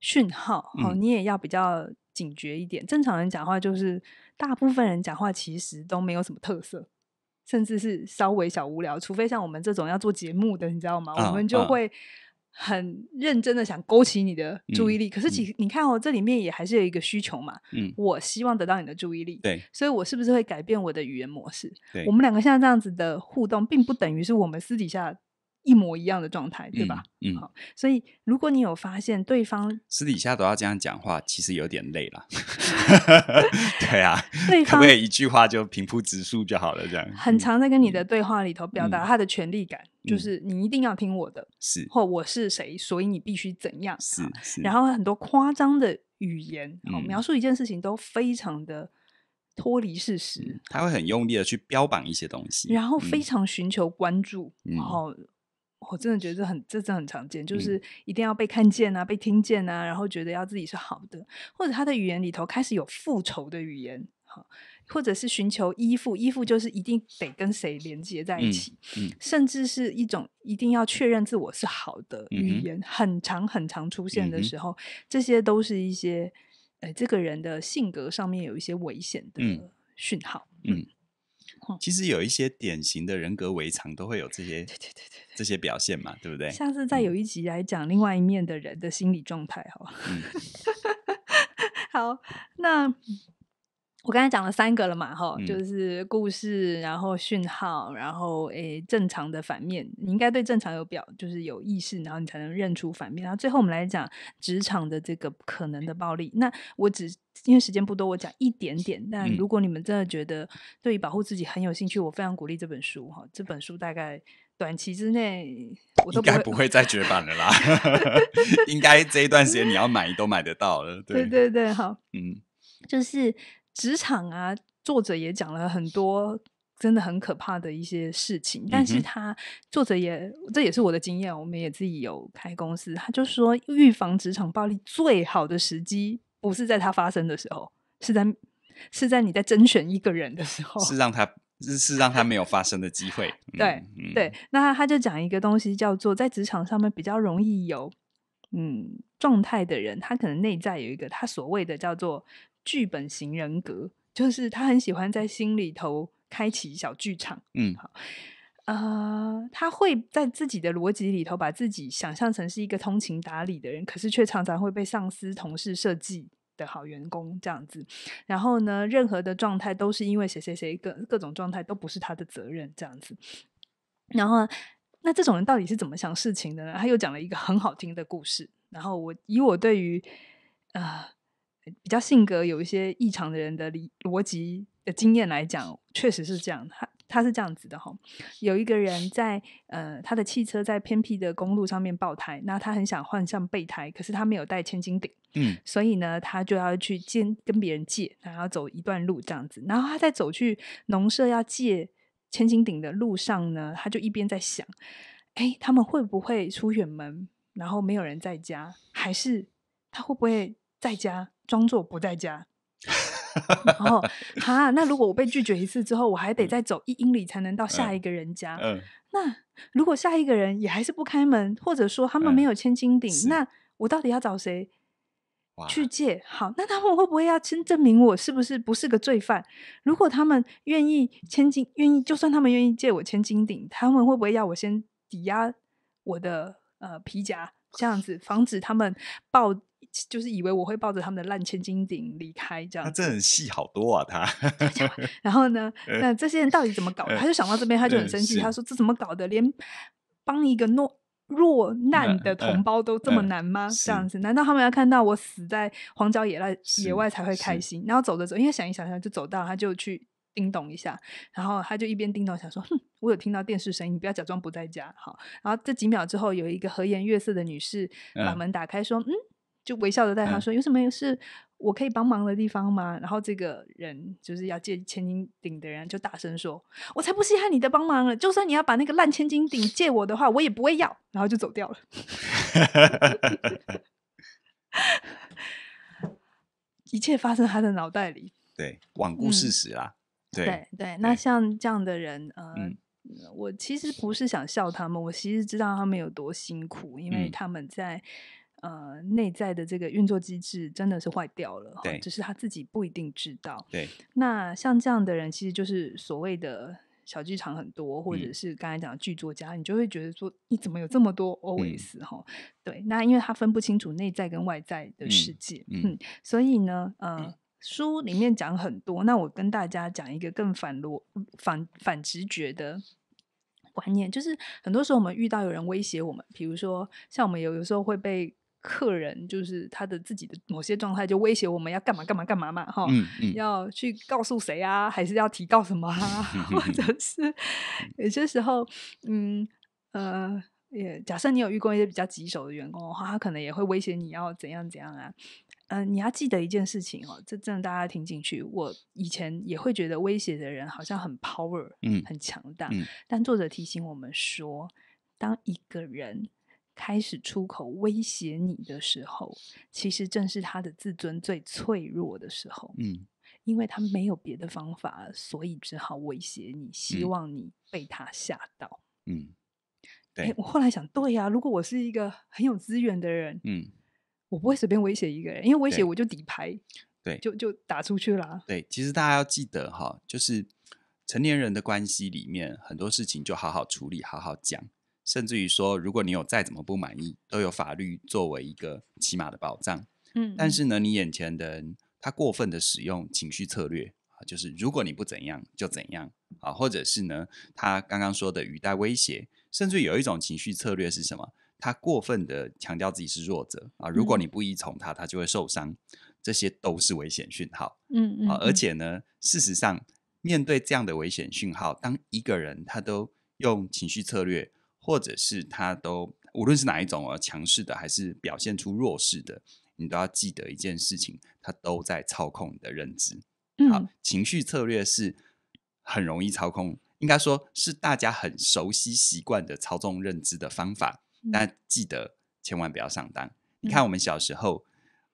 讯号哦，你也要比较。警觉一点，正常人讲话就是，大部分人讲话其实都没有什么特色，甚至是稍微小无聊，除非像我们这种要做节目的，你知道吗？我们就会很认真的想勾起你的注意力。可是其实你看哦，这里面也还是有一个需求嘛，嗯，我希望得到你的注意力，对，所以我是不是会改变我的语言模式？对，我们两个现在这样子的互动，并不等于是我们私底下。一模一样的状态，对吧？嗯，好，所以如果你有发现对方私底下都要这样讲话，其实有点累了。对啊，可不可以一句话就平铺直述就好了？这样，很常在跟你的对话里头表达他的权利感，就是你一定要听我的，是或我是谁，所以你必须怎样，是是。然后很多夸张的语言，描述一件事情都非常的脱离事实。他会很用力的去标榜一些东西，然后非常寻求关注，然后。我真的觉得很，这真的很常见，就是一定要被看见啊，被听见啊，然后觉得要自己是好的，或者他的语言里头开始有复仇的语言，好，或者是寻求依附，依附就是一定得跟谁连接在一起，甚至是一种一定要确认自我是好的语言，很长很长出现的时候，这些都是一些，呃，这个人的性格上面有一些危险的讯号，嗯。其实有一些典型的人格围长都会有这些，对对对对，这些表现嘛，对不对？下次再有一集来讲另外一面的人的心理状态，好了。好，那。我刚才讲了三个了嘛，哈，就是故事，然后讯号，然后诶，正常的反面，你应该对正常有表，就是有意识，然后你才能认出反面。然后最后我们来讲职场的这个可能的暴力。那我只因为时间不多，我讲一点点。但如果你们真的觉得对于保护自己很有兴趣，我非常鼓励这本书，哈，这本书大概短期之内我都不会再绝版了啦。应该这一段时间你要买都买得到了。对对对，好，嗯，就是。职场啊，作者也讲了很多，真的很可怕的一些事情。但是他作者也，这也是我的经验。我们也自己有开公司，他就说，预防职场暴力最好的时机不是在它发生的时候，是在是在你在甄选一个人的时候，是让他是是让他没有发生的机会。对对，那他就讲一个东西叫做，在职场上面比较容易有嗯状态的人，他可能内在有一个他所谓的叫做。剧本型人格，就是他很喜欢在心里头开启小剧场。嗯，好，呃，他会在自己的逻辑里头把自己想象成是一个通情达理的人，可是却常常会被上司、同事设计的好员工这样子。然后呢，任何的状态都是因为谁谁谁各各种状态都不是他的责任这样子。然后，那这种人到底是怎么想事情的呢？他又讲了一个很好听的故事。然后我以我对于呃。比较性格有一些异常的人的理逻辑经验来讲，确实是这样。他他是这样子的哈，有一个人在呃他的汽车在偏僻的公路上面爆胎，那他很想换上备胎，可是他没有带千斤顶，嗯，所以呢，他就要去借跟别人借，然后走一段路这样子。然后他在走去农舍要借千斤顶的路上呢，他就一边在想，哎，他们会不会出远门？然后没有人在家，还是他会不会在家？装作不在家，然后哈，那如果我被拒绝一次之后，我还得再走一英里才能到下一个人家。嗯，那如果下一个人也还是不开门，或者说他们没有千金顶，那我到底要找谁去借？好，那他们会不会要先证明我是不是不是个罪犯？如果他们愿意千金，愿意，就算他们愿意借我千金顶，他们会不会要我先抵押我的呃皮夹？这样子，防止他们报？就是以为我会抱着他们的烂千金顶离开这样，这很戏好多啊他。然后呢，那这些人到底怎么搞？他就想到这边，他就很生气，他说：“这怎么搞的？连帮一个落落难的同胞都这么难吗？这样子，难道他们要看到我死在荒郊野外野外才会开心？然后走着走，因为想一想想就走到，他就去叮咚一下，然后他就一边叮咚想说：哼，我有听到电视声音，你不要假装不在家好。然后这几秒之后，有一个和颜悦色的女士把门打开说：嗯。就微笑着带他说：“有什么是我可以帮忙的地方吗？”然后这个人就是要借千斤顶的人就大声说：“我才不稀罕你的帮忙了！就算你要把那个烂千斤顶借我的话，我也不会要。”然后就走掉了。一切发生他的脑袋里，对，罔顾事实啦。对对，那像这样的人，呃，我其实不是想笑他们，我其实知道他们有多辛苦，因为他们在。呃，内在的这个运作机制真的是坏掉了，对，只是他自己不一定知道。对，那像这样的人，其实就是所谓的小剧场很多，或者是刚才讲剧作家，你就会觉得说，你怎么有这么多 OS 斯？哈，对，那因为他分不清楚内在跟外在的世界，嗯，所以呢，呃，书里面讲很多，那我跟大家讲一个更反逻反反直觉的观念，就是很多时候我们遇到有人威胁我们，比如说像我们有有时候会被。客人就是他的自己的某些状态，就威胁我们要干嘛干嘛干嘛嘛，哈，要去告诉谁啊，还是要提告什么啊？或者 是有些时候，嗯呃，也、假设你有遇过一些比较棘手的员工的话，他可能也会威胁你要怎样怎样啊。嗯，你要记得一件事情哦，这真的大家听进去。我以前也会觉得威胁的人好像很 power，嗯，很强大。但作者提醒我们说，当一个人。开始出口威胁你的时候，其实正是他的自尊最脆弱的时候。嗯，因为他没有别的方法，所以只好威胁你，希望你被他吓到。嗯，对。我后来想，对呀，如果我是一个很有资源的人，嗯，我不会随便威胁一个人，因为威胁我就底牌。对，就就打出去了。对，其实大家要记得哈，就是成年人的关系里面，很多事情就好好处理，好好讲。甚至于说，如果你有再怎么不满意，都有法律作为一个起码的保障。嗯，但是呢，你眼前的人他过分的使用情绪策略啊，就是如果你不怎样就怎样啊，或者是呢，他刚刚说的语带威胁，甚至有一种情绪策略是什么？他过分的强调自己是弱者啊，如果你不依从他，他就会受伤。这些都是危险讯号。嗯嗯。啊，而且呢，事实上，面对这样的危险讯号，当一个人他都用情绪策略。或者是他都，无论是哪一种啊，强势的还是表现出弱势的，你都要记得一件事情，他都在操控你的认知。嗯，情绪策略是很容易操控，应该说是大家很熟悉、习惯的操纵认知的方法。但记得千万不要上当。你看我们小时候，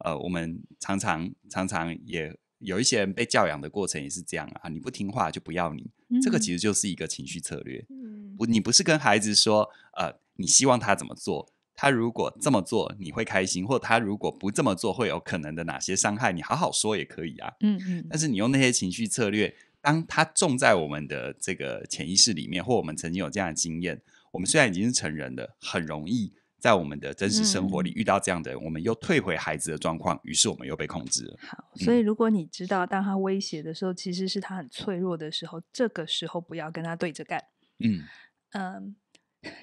呃，我们常常、常常也有一些人被教养的过程也是这样啊，你不听话就不要你。这个其实就是一个情绪策略。嗯。不，你不是跟孩子说，呃，你希望他怎么做？他如果这么做，你会开心；或他如果不这么做，会有可能的哪些伤害？你好好说也可以啊。嗯嗯。但是你用那些情绪策略，当他种在我们的这个潜意识里面，或我们曾经有这样的经验，我们虽然已经是成人了，很容易在我们的真实生活里遇到这样的，我们又退回孩子的状况，于是我们又被控制了。好，所以如果你知道当他威胁的时候，其实是他很脆弱的时候，这个时候不要跟他对着干。嗯嗯，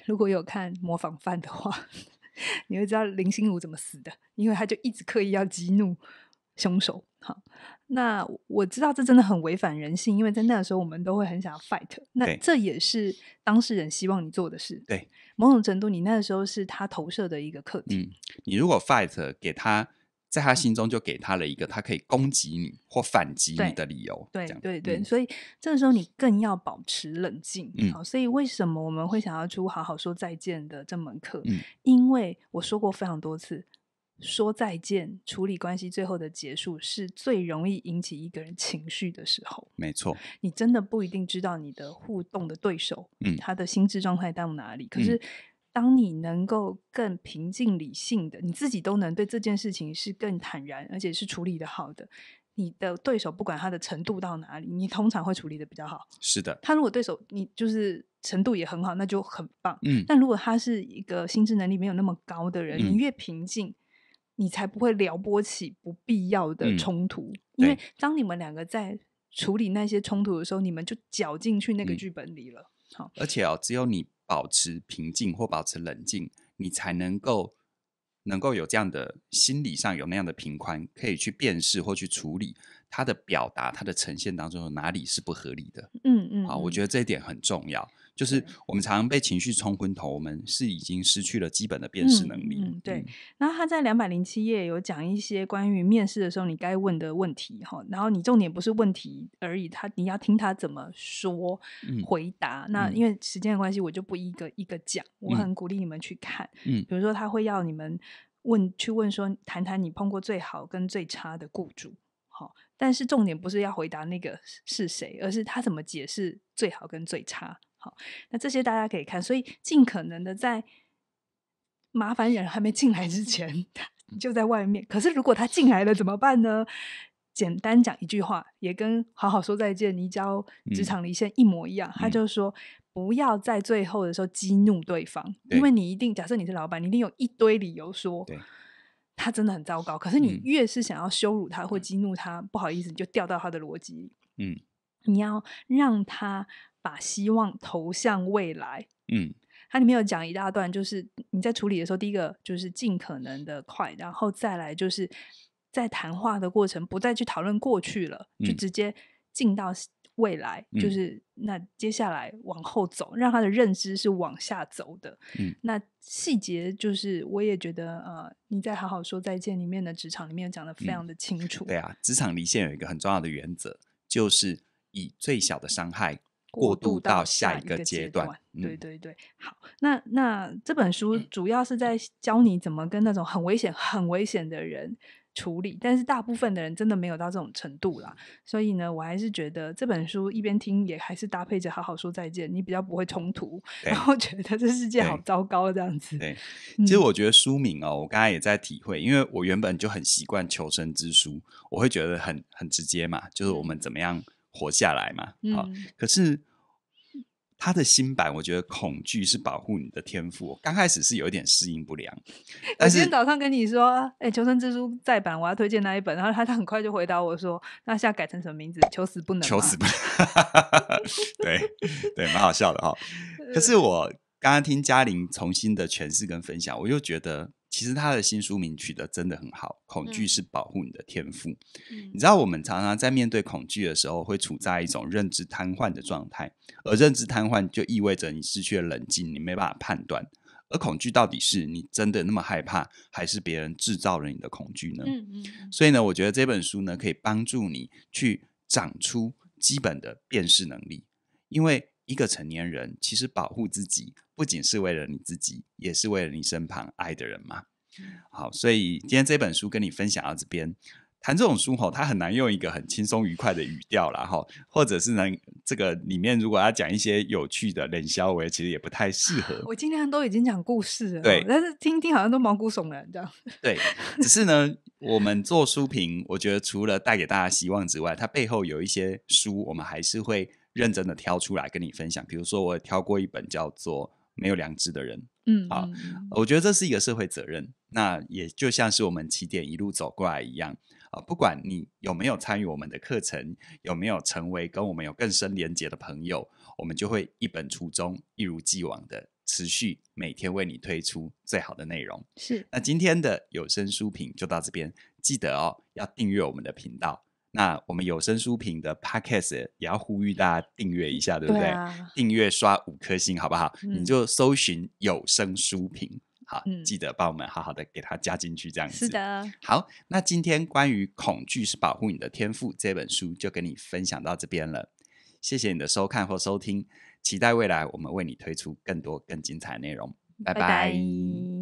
如果有看模仿犯的话，你会知道林心如怎么死的，因为他就一直刻意要激怒凶手。好，那我知道这真的很违反人性，因为在那个时候我们都会很想要 fight，那这也是当事人希望你做的事。对，某种程度你那个时候是他投射的一个课题。嗯，你如果 fight 给他。在他心中就给他了一个他可以攻击你或反击你的理由。对对对，所以这个时候你更要保持冷静。嗯，好，所以为什么我们会想要出《好好说再见》的这门课？嗯，因为我说过非常多次，说再见处理关系最后的结束是最容易引起一个人情绪的时候。没错，你真的不一定知道你的互动的对手，嗯，他的心智状态到哪里，可是。当你能够更平静、理性的，你自己都能对这件事情是更坦然，而且是处理的好的。你的对手不管他的程度到哪里，你通常会处理的比较好。是的，他如果对手你就是程度也很好，那就很棒。嗯，但如果他是一个心智能力没有那么高的人，你越平静，你才不会撩拨起不必要的冲突。因为当你们两个在处理那些冲突的时候，你们就搅进去那个剧本里了。好，而且哦，只有你。保持平静或保持冷静，你才能够能够有这样的心理上有那样的平宽，可以去辨识或去处理他的表达，他的呈现当中哪里是不合理的？嗯嗯，好，我觉得这一点很重要。就是我们常常被情绪冲昏头，我们是已经失去了基本的辨识能力。对，然他在两百零七页有讲一些关于面试的时候你该问的问题哈，然后你重点不是问题而已，他你要听他怎么说回答。那因为时间的关系，我就不一个一个讲，我很鼓励你们去看。嗯，比如说他会要你们问去问说，谈谈你碰过最好跟最差的雇主，好，但是重点不是要回答那个是谁，而是他怎么解释最好跟最差。好，那这些大家可以看，所以尽可能的在麻烦人还没进来之前，就在外面。可是如果他进来了怎么办呢？简单讲一句话，也跟好好说再见、移交职场离线一模一样。他就说，不要在最后的时候激怒对方，因为你一定假设你是老板，你一定有一堆理由说他真的很糟糕。可是你越是想要羞辱他或激怒他，不好意思，你就掉到他的逻辑。嗯。你要让他把希望投向未来。嗯，它里面有讲一大段，就是你在处理的时候，第一个就是尽可能的快，然后再来就是在谈话的过程不再去讨论过去了，就直接进到未来，就是那接下来往后走，让他的认知是往下走的。嗯，那细节就是我也觉得呃，你在好好说再见里面的职场里面讲的非常的清楚。对啊，职场离线有一个很重要的原则就是。以最小的伤害过渡到下一个阶段，对对对，好，那那这本书主要是在教你怎么跟那种很危险、很危险的人处理，但是大部分的人真的没有到这种程度啦，所以呢，我还是觉得这本书一边听也还是搭配着好好说再见，你比较不会冲突，然后觉得这世界好糟糕这样子。对，其实我觉得书名哦，我刚才也在体会，因为我原本就很习惯求生之书，我会觉得很很直接嘛，就是我们怎么样。活下来嘛，好。可是他的新版，我觉得恐惧是保护你的天赋。刚开始是有一点适应不良。我今天早上跟你说，哎，《求生之书》再版，我要推荐那一本。然后他他很快就回答我说，那现在改成什么名字？求死不能，求死不能。对对，蛮好笑的哈。可是我刚刚听嘉玲重新的诠释跟分享，我又觉得。其实他的新书名取得真的很好，恐惧是保护你的天赋。你知道，我们常常在面对恐惧的时候，会处在一种认知瘫痪的状态，而认知瘫痪就意味着你失去了冷静，你没办法判断。而恐惧到底是你真的那么害怕，还是别人制造了你的恐惧呢？嗯嗯。所以呢，我觉得这本书呢，可以帮助你去长出基本的辨识能力，因为。一个成年人其实保护自己，不仅是为了你自己，也是为了你身旁爱的人嘛。好，所以今天这本书跟你分享到这边，谈这种书吼，他很难用一个很轻松愉快的语调啦，哈，或者是呢，这个里面如果要讲一些有趣的冷笑话，其实也不太适合。我今天都已经讲故事了，对，但是听听好像都毛骨悚然这样。对，只是呢，我们做书评，我觉得除了带给大家希望之外，它背后有一些书，我们还是会。认真的挑出来跟你分享，比如说我挑过一本叫做《没有良知的人》，嗯，啊，我觉得这是一个社会责任。那也就像是我们起点一路走过来一样，啊，不管你有没有参与我们的课程，有没有成为跟我们有更深连接的朋友，我们就会一本初衷，一如既往的持续每天为你推出最好的内容。是，那今天的有声书评就到这边，记得哦，要订阅我们的频道。那我们有声书评的 podcast 也要呼吁大家订阅一下，对不对？订阅刷五颗星好不好？你就搜寻有声书评，好，记得帮我们好好的给它加进去，这样子。是的。好，那今天关于《恐惧是保护你的天赋》这本书，就跟你分享到这边了。谢谢你的收看或收听，期待未来我们为你推出更多更精彩内容。拜拜。